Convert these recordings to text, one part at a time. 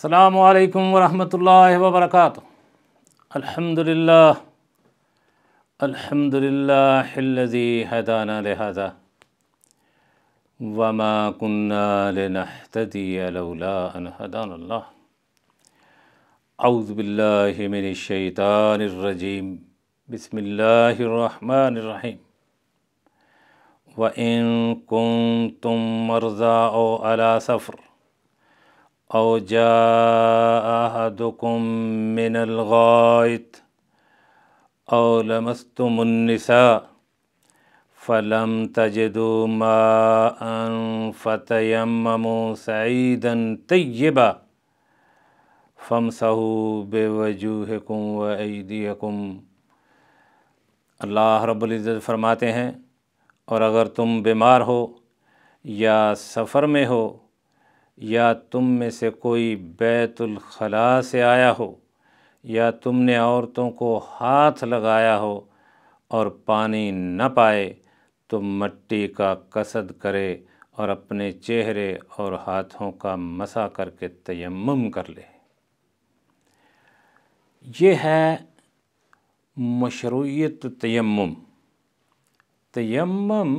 السلام علیکم ورحمۃ اللہ وبرکاتہ الحمد للہ الحمد للہ الذي هدانا هدانا لهذا وما كنا لنهتدي لولا ان الله اعوذ لہٰذی من مل شعیط بسم اللہ وم تم مرزا او اللہ سفر او جاء احدكم من او لمستم النساء فلم تجدوا ماء فتيمموا سعيدا طيبا فامسحوا بوجوهكم بے و اللہ رب العزت فرماتے ہیں اور اگر تم بیمار ہو یا سفر میں ہو یا تم میں سے کوئی بیت الخلاء سے آیا ہو یا تم نے عورتوں کو ہاتھ لگایا ہو اور پانی نہ پائے تو مٹی کا قصد کرے اور اپنے چہرے اور ہاتھوں کا مسا کر کے تیمم کر لے یہ ہے مشروعیت تیمم تیمم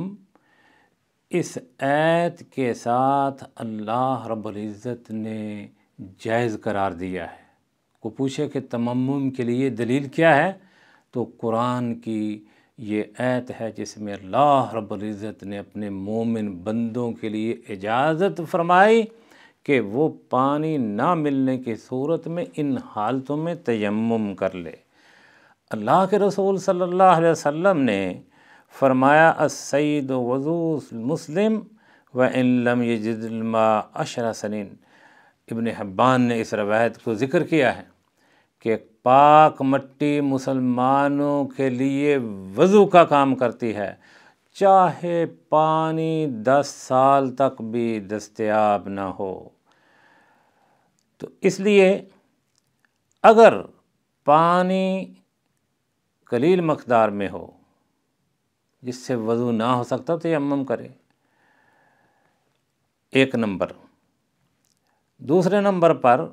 اس ایت کے ساتھ اللہ رب العزت نے جائز قرار دیا ہے کو پوچھے کہ تمم کے لیے دلیل کیا ہے تو قرآن کی یہ ایت ہے جس میں اللہ رب العزت نے اپنے مومن بندوں کے لیے اجازت فرمائی کہ وہ پانی نہ ملنے کی صورت میں ان حالتوں میں تیمم کر لے اللہ کے رسول صلی اللہ علیہ وسلم نے فرمایا السید و وضو مسلم و علم یجد الماء اشرح سنین ابن حبان نے اس روایت کو ذکر کیا ہے کہ پاک مٹی مسلمانوں کے لیے وضو کا کام کرتی ہے چاہے پانی دس سال تک بھی دستیاب نہ ہو تو اس لیے اگر پانی قلیل مقدار میں ہو جس سے وضو نہ ہو سکتا تو تو امم کرے ایک نمبر دوسرے نمبر پر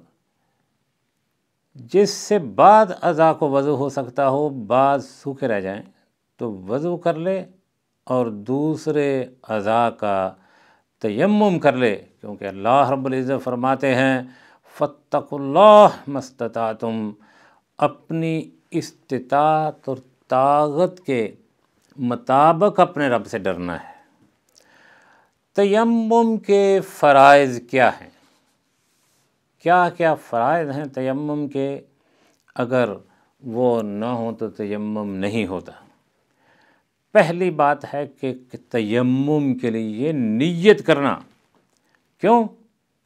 جس سے بعد اعضا کو وضو ہو سکتا ہو بعض سوکھے رہ جائیں تو وضو کر لے اور دوسرے اعضاء کا تیمم کر لے کیونکہ اللہ رب العزت فرماتے ہیں فتق اللہ مستطاعتم اپنی استطاعت اور طاقت کے مطابق اپنے رب سے ڈرنا ہے تیمم کے فرائض کیا ہیں کیا کیا فرائض ہیں تیمم کے اگر وہ نہ ہوں تو تیمم نہیں ہوتا پہلی بات ہے کہ تیمم کے لیے نیت کرنا کیوں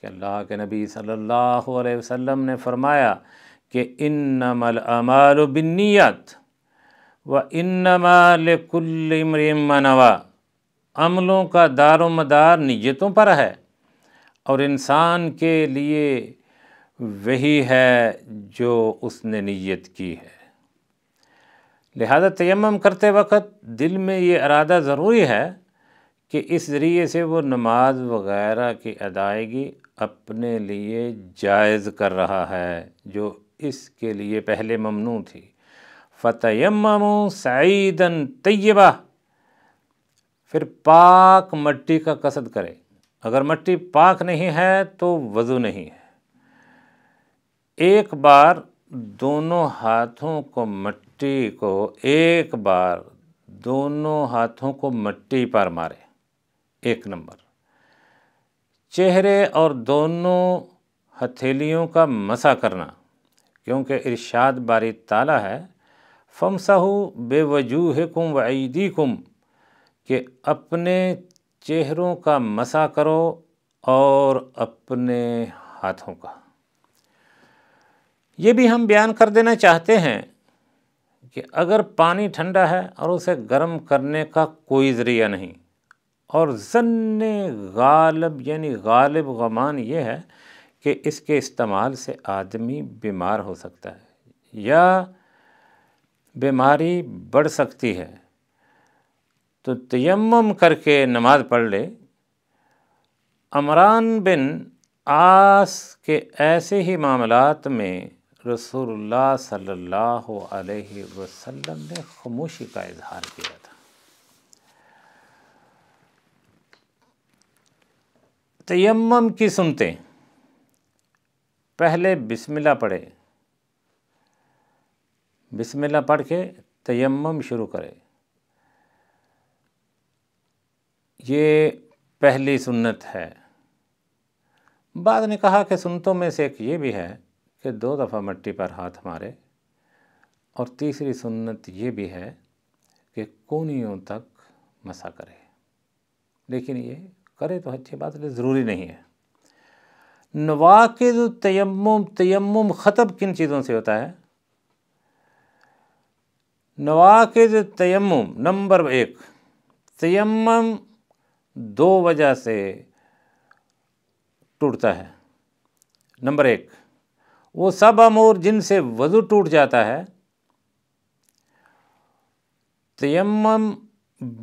کہ اللہ کے نبی صلی اللہ علیہ وسلم نے فرمایا کہ ان بالنیت و انمالعمروا عملوں کا دار و مدار نیتوں پر ہے اور انسان کے لیے وہی ہے جو اس نے نیت کی ہے لہذا تیمم کرتے وقت دل میں یہ ارادہ ضروری ہے کہ اس ذریعے سے وہ نماز وغیرہ کی ادائیگی اپنے لیے جائز کر رہا ہے جو اس کے لیے پہلے ممنوع تھی فتیمم سعیدن طیبہ پھر پاک مٹی کا قصد کرے اگر مٹی پاک نہیں ہے تو وضو نہیں ہے ایک بار دونوں ہاتھوں کو مٹی کو ایک بار دونوں ہاتھوں کو مٹی پر مارے ایک نمبر چہرے اور دونوں ہتھیلیوں کا مسا کرنا کیونکہ ارشاد باری تالا ہے فمساہو بے وجوہ کم و عیدی کم کہ اپنے چہروں کا مسا کرو اور اپنے ہاتھوں کا یہ بھی ہم بیان کر دینا چاہتے ہیں کہ اگر پانی ٹھنڈا ہے اور اسے گرم کرنے کا کوئی ذریعہ نہیں اور ضن غالب یعنی غالب غمان یہ ہے کہ اس کے استعمال سے آدمی بیمار ہو سکتا ہے یا بیماری بڑھ سکتی ہے تو تیمم کر کے نماز پڑھ لے عمران بن آس کے ایسے ہی معاملات میں رسول اللہ صلی اللہ علیہ وسلم نے خاموشی کا اظہار کیا تھا تیمم کی سنتے پہلے بسم اللہ پڑھے بسم اللہ پڑھ کے تیمم شروع کرے یہ پہلی سنت ہے بعد نے کہا کہ سنتوں میں سے ایک یہ بھی ہے کہ دو دفعہ مٹی پر ہاتھ مارے اور تیسری سنت یہ بھی ہے کہ کونیوں تک مسا کرے لیکن یہ کرے تو اچھی بات ضروری نہیں ہے نواقض تیمم تیمم خطب کن چیزوں سے ہوتا ہے نواقد تیمم نمبر ایک تیمم دو وجہ سے ٹوٹتا ہے نمبر ایک وہ سب امور جن سے وضو ٹوٹ جاتا ہے تیمم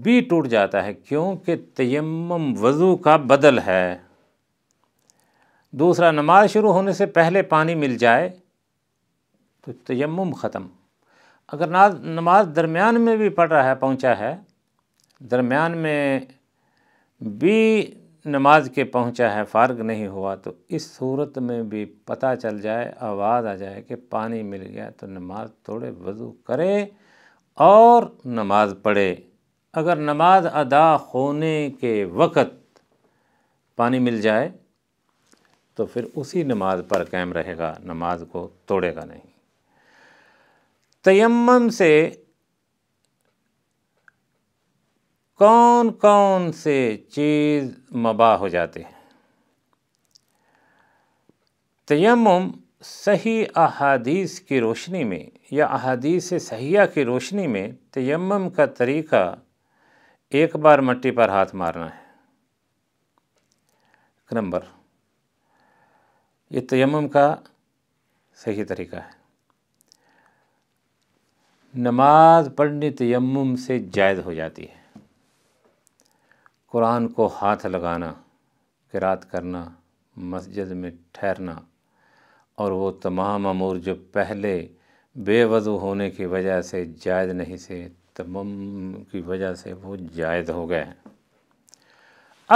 بھی ٹوٹ جاتا ہے کیونکہ تیمم وضو کا بدل ہے دوسرا نماز شروع ہونے سے پہلے پانی مل جائے تو تیمم ختم اگر نماز درمیان میں بھی پڑھ رہا ہے پہنچا ہے درمیان میں بھی نماز کے پہنچا ہے فارغ نہیں ہوا تو اس صورت میں بھی پتہ چل جائے آواز آ جائے کہ پانی مل گیا تو نماز تھوڑے وضو کرے اور نماز پڑھے اگر نماز ادا ہونے کے وقت پانی مل جائے تو پھر اسی نماز پر قائم رہے گا نماز کو توڑے گا نہیں تیمم سے کون کون سے چیز مباح ہو جاتے ہیں تیمم صحیح احادیث کی روشنی میں یا احادیث صحیحہ کی روشنی میں تیمم کا طریقہ ایک بار مٹی پر ہاتھ مارنا ہے نمبر یہ تیمم کا صحیح طریقہ ہے نماز پڑھنی تیمم سے جائز ہو جاتی ہے قرآن کو ہاتھ لگانا قرات کرنا مسجد میں ٹھہرنا اور وہ تمام امور جو پہلے بے وضو ہونے کی وجہ سے جائز نہیں سے تمم کی وجہ سے وہ جائز ہو گئے ہیں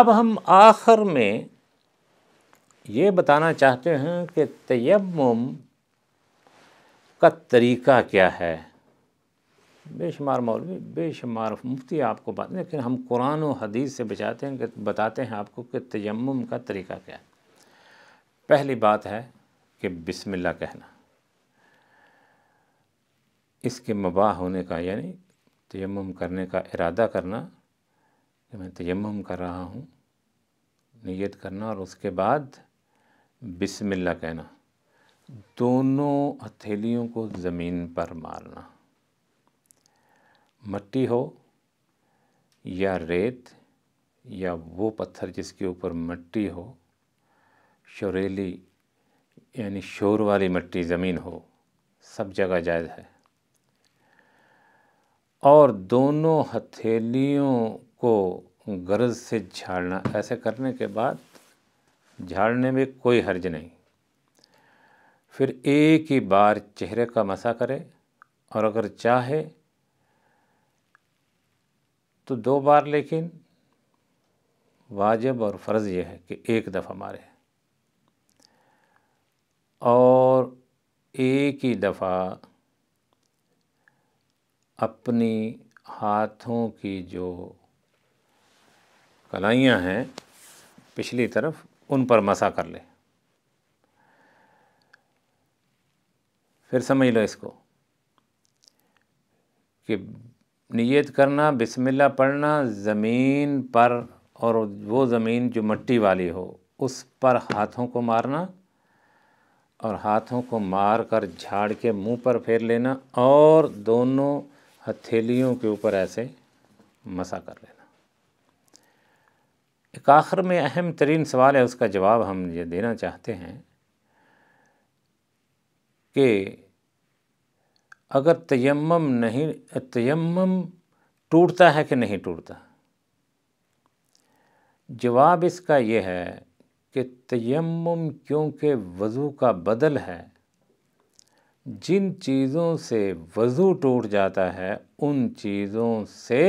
اب ہم آخر میں یہ بتانا چاہتے ہیں کہ تیمم کا طریقہ کیا ہے بے شمار مولوی بے شمار مفتی آپ کو بات لیکن ہم قرآن و حدیث سے بچاتے ہیں کہ بتاتے ہیں آپ کو کہ تیمم کا طریقہ کیا ہے پہلی بات ہے کہ بسم اللہ کہنا اس کے مباح ہونے کا یعنی تیمم کرنے کا ارادہ کرنا کہ میں تیمم کر رہا ہوں نیت کرنا اور اس کے بعد بسم اللہ کہنا دونوں ہتھیلیوں کو زمین پر مارنا مٹی ہو یا ریت یا وہ پتھر جس کے اوپر مٹی ہو شوریلی یعنی شور والی مٹی زمین ہو سب جگہ جائز ہے اور دونوں ہتھیلیوں کو غرض سے جھاڑنا ایسے کرنے کے بعد جھاڑنے میں کوئی حرج نہیں پھر ایک ہی بار چہرے کا مسا کرے اور اگر چاہے تو دو بار لیکن واجب اور فرض یہ ہے کہ ایک دفعہ مارے اور ایک ہی دفعہ اپنی ہاتھوں کی جو کلائیاں ہیں پچھلی طرف ان پر مسا کر لے پھر سمجھ لو اس کو کہ نیت کرنا بسم اللہ پڑھنا زمین پر اور وہ زمین جو مٹی والی ہو اس پر ہاتھوں کو مارنا اور ہاتھوں کو مار کر جھاڑ کے منہ پر پھیر لینا اور دونوں ہتھیلیوں کے اوپر ایسے مسا کر لینا ایک آخر میں اہم ترین سوال ہے اس کا جواب ہم یہ دینا چاہتے ہیں کہ اگر تیمم نہیں تیمم ٹوٹتا ہے کہ نہیں ٹوٹتا جواب اس کا یہ ہے کہ تیمم کیونکہ وضو کا بدل ہے جن چیزوں سے وضو ٹوٹ جاتا ہے ان چیزوں سے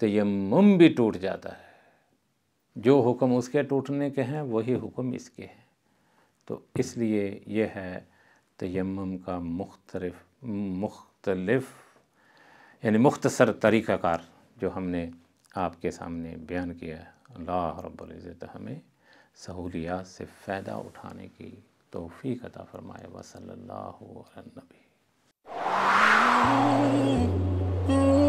تیمم بھی ٹوٹ جاتا ہے جو حکم اس کے ٹوٹنے کے ہیں وہی حکم اس کے ہیں تو اس لیے یہ ہے تیمم کا مختلف مختلف یعنی مختصر طریقہ کار جو ہم نے آپ کے سامنے بیان کیا ہے اللہ رب العزت ہمیں سہولیات سے فائدہ اٹھانے کی توفیق عطا فرمائے وصل اللہ علیہ علبی